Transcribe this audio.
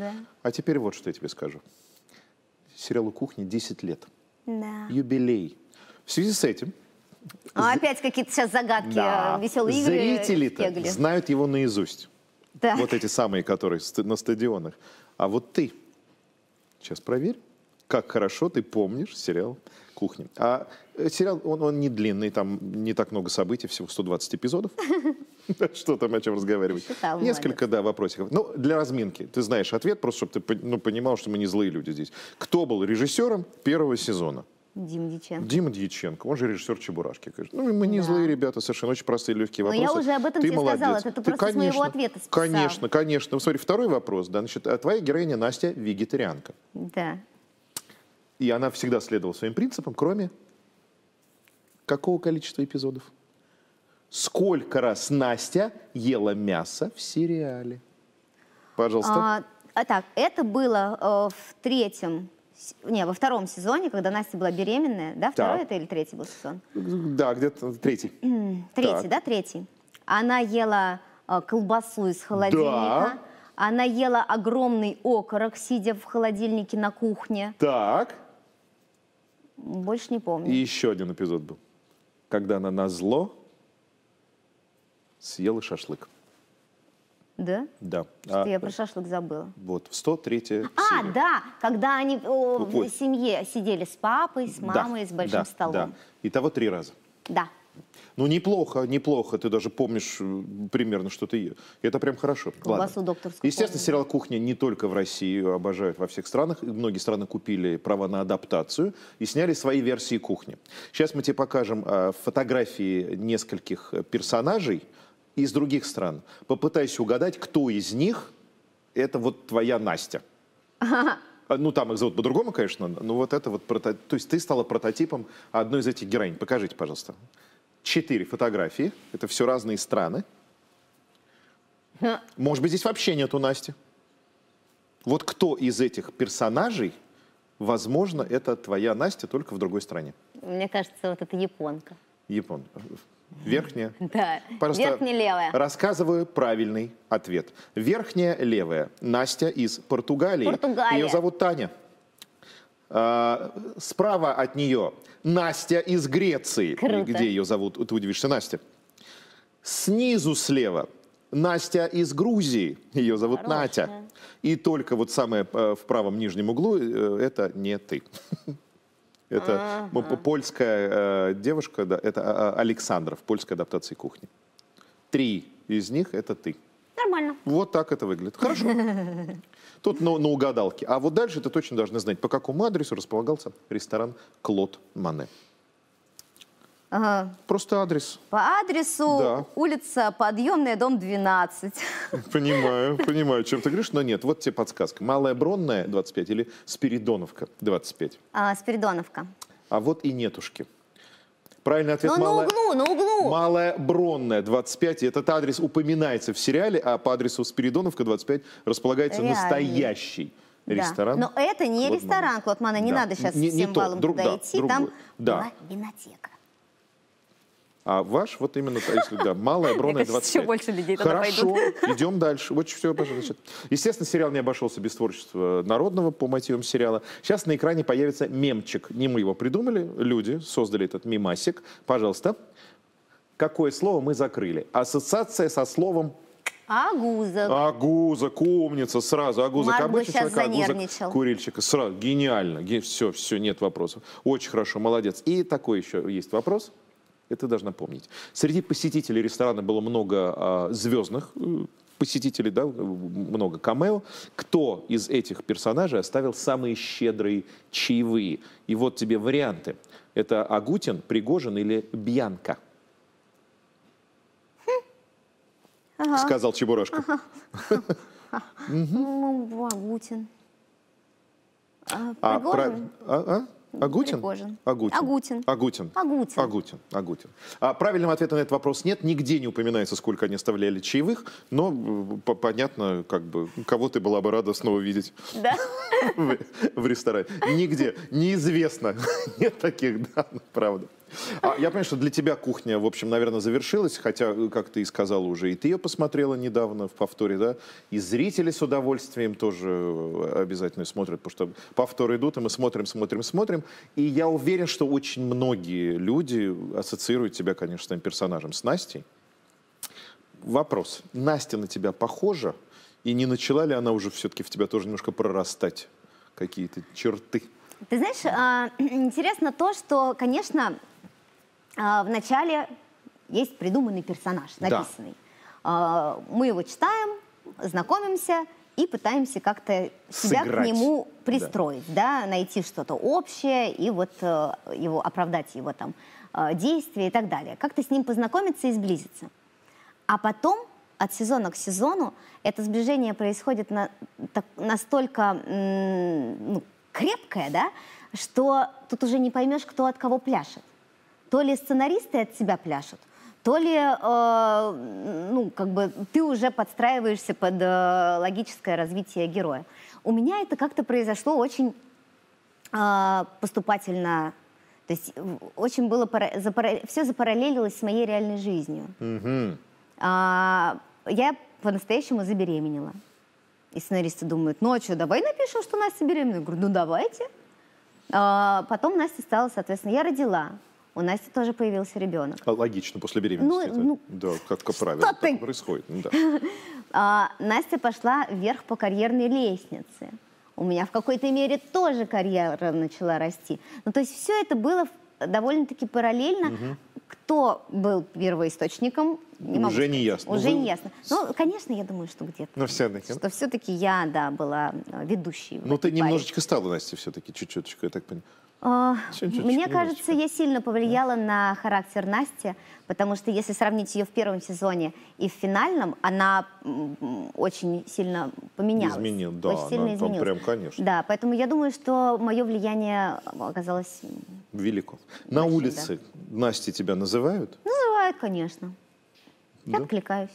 Да. А теперь вот что я тебе скажу. Сериалу «Кухня» 10 лет. Да. Юбилей. В связи с этим... А опять какие-то сейчас загадки, да. Э, веселые игры. Зрители знают его наизусть. Так. Вот эти самые, которые на стадионах. А вот ты, сейчас проверь, как хорошо ты помнишь сериал «Кухня». А э, сериал, он, он не длинный, там не так много событий, всего 120 эпизодов. Что там, о чем разговаривать? Считал, Несколько, молодец. да, вопросиков. Ну, для разминки. Ты знаешь ответ, просто чтобы ты ну, понимал, что мы не злые люди здесь. Кто был режиссером первого сезона? Дим Дьяченко. Дим Дьяченко, он же режиссер Чебурашки. Конечно. Ну, мы не да. злые ребята, совершенно очень простые, легкие вопросы. Но я уже об этом ты тебе молодец. сказала, это ты, ты просто конечно, с моего ответа списал. Конечно, конечно. Смотри, второй вопрос. Да, значит, «А твоя героиня Настя вегетарианка. Да. И она всегда следовала своим принципам, кроме какого количества эпизодов? сколько раз Настя ела мясо в сериале? Пожалуйста. А, а так, это было э, в третьем не, во втором сезоне, когда Настя была беременная, да, второй так. это или третий был сезон? Да, где-то третий. Третий, так. да, третий. Она ела э, колбасу из холодильника. Да. Она ела огромный окорок, сидя в холодильнике на кухне. Так. Больше не помню. И еще один эпизод был. Когда она на зло Съел и шашлык. Да? Да. Что а, я про шашлык забыла. Вот, в 103 а, серия. А, да, когда они о, в семье сидели с папой, с мамой, да, с большим да, столом. Да, того три раза. Да. Ну, неплохо, неплохо. Ты даже помнишь э, примерно, что ты ешь. Это прям хорошо. Колбасу докторскую. Естественно, сериал «Кухня» не только в России ее э, обожают во всех странах. И многие страны купили право на адаптацию и сняли свои версии «Кухни». Сейчас мы тебе покажем э, фотографии нескольких э, персонажей, из других стран. Попытайся угадать, кто из них это вот твоя Настя. Ну, там их зовут по-другому, конечно, но вот это вот... То есть ты стала прототипом одной из этих героинь. Покажите, пожалуйста. Четыре фотографии. Это все разные страны. Может быть, здесь вообще нету Насти. Вот кто из этих персонажей, возможно, это твоя Настя, только в другой стране? Мне кажется, вот это японка. Японка. Верхняя. Да. Просто Верхняя левая. Рассказываю правильный ответ. Верхняя левая. Настя из Португалии. Португалия. Ее зовут Таня. А, справа от нее Настя из Греции. Круто. Где ее зовут? Ты удивишься, Настя. Снизу слева Настя из Грузии. Ее зовут Хорошая. Натя. И только вот самое э, в правом нижнем углу э, это не ты. Это а польская э, девушка, да, это а, а, Александров, польская адаптация кухни. Три из них это ты. Нормально. Вот так это выглядит. Хорошо. Тут на, на угадалке. А вот дальше ты точно должны знать, по какому адресу располагался ресторан Клод Мане. Ага. Просто адрес. По адресу да. улица Подъемная, дом 12. Понимаю, понимаю, чем ты говоришь, но нет. Вот тебе подсказка. Малая Бронная, 25, или Спиридоновка, 25? А, Спиридоновка. А вот и нетушки. Правильный ответ Но ну, малая, на углу, на углу. Малая Бронная, 25. Этот адрес упоминается в сериале, а по адресу Спиридоновка, 25, располагается Реально. настоящий ресторан. Да. Но это не Клод ресторан, Клотмана. не да. надо сейчас не, всем не баллам друг, туда да, идти, другой. там да. была винотека. А ваш вот именно, если да, малая броня 25. Еще больше людей Хорошо, идем дальше. Вот все, пожалуйста. Естественно, сериал не обошелся без творчества народного по мотивам сериала. Сейчас на экране появится мемчик. Не мы его придумали, люди создали этот мемасик. Пожалуйста. Какое слово мы закрыли? Ассоциация со словом Агузок. Агузок, умница, сразу. Агузок Марк обычный человек, Агузок курильщика. Сразу, гениально. Все, все, нет вопросов. Очень хорошо, молодец. И такой еще есть вопрос. Это должна помнить. Среди посетителей ресторана было много а, звездных э, посетителей, да, много камео, кто из этих персонажей оставил самые щедрые чаевые. И вот тебе варианты. Это Агутин, Пригожин или Бьянка? Ага. Сказал Чебурашка. Ну, Агутин. А, а Агутин? Агутин. Агутин. Агутин. Агутин. Агутин. Агутин. А правильного ответа на этот вопрос нет. Нигде не упоминается, сколько они оставляли чаевых, но э, понятно, как бы, кого ты была бы рада снова видеть да? в, в ресторане. Нигде. Неизвестно. Нет таких данных, правда. А, я понимаю, что для тебя кухня, в общем, наверное, завершилась, хотя, э, как ты и сказала уже, и ты ее посмотрела недавно в повторе, да? И зрители с удовольствием тоже э, обязательно смотрят, потому что повторы идут, и мы смотрим, смотрим, смотрим. И я уверен, что очень многие люди ассоциируют тебя, конечно, с твоим персонажем, с Настей. Вопрос. Настя на тебя похожа? И не начала ли она уже все-таки в тебя тоже немножко прорастать? Какие-то черты? Ты знаешь, а, интересно то, что, конечно, а, в начале есть придуманный персонаж, написанный. Да. Мы его читаем, знакомимся и пытаемся как-то себя к нему пристроить, да. да, найти что-то общее и вот э, его оправдать его там э, действия и так далее. Как-то с ним познакомиться и сблизиться. А потом от сезона к сезону это сближение происходит на, так, настолько ну, крепкое, да, что тут уже не поймешь, кто от кого пляшет то ли сценаристы от себя пляшут, то ли, э, ну, как бы ты уже подстраиваешься под э, логическое развитие героя. У меня это как-то произошло очень э, поступательно. То есть очень было пара- запара- все запараллелилось с моей реальной жизнью. Mm-hmm. А, я по-настоящему забеременела. И сценаристы думают, ну а что, давай напишем, что Настя беременна. Я говорю, ну давайте. А, потом Настя стала, соответственно, я родила у Насти тоже появился ребенок. А, логично, после беременности. Ну, это, ну, да, как, как правило, так ты? происходит. Ну да. А, Настя пошла вверх по карьерной лестнице. У меня в какой-то мере тоже карьера начала расти. Ну, то есть все это было довольно-таки параллельно. Угу кто был первоисточником, не могу уже сказать. не ясно. Уже ну, не ясно. Ну, конечно, я думаю, что где-то. Ну, Но все-таки. Что все-таки я, да, была э, ведущей. Ну, ты паре. немножечко стала, Настя, все-таки чуть-чуть, я так понимаю. А, мне кажется, я сильно повлияла на характер Насти, потому что если сравнить ее в первом сезоне и в финальном, она очень сильно поменялась. Изменил, да, очень сильно она изменилась. прям, конечно. Да, поэтому я думаю, что мое влияние оказалось... Велико. На улице да. Насти тебя называют? Называют, конечно. Я да? откликаюсь.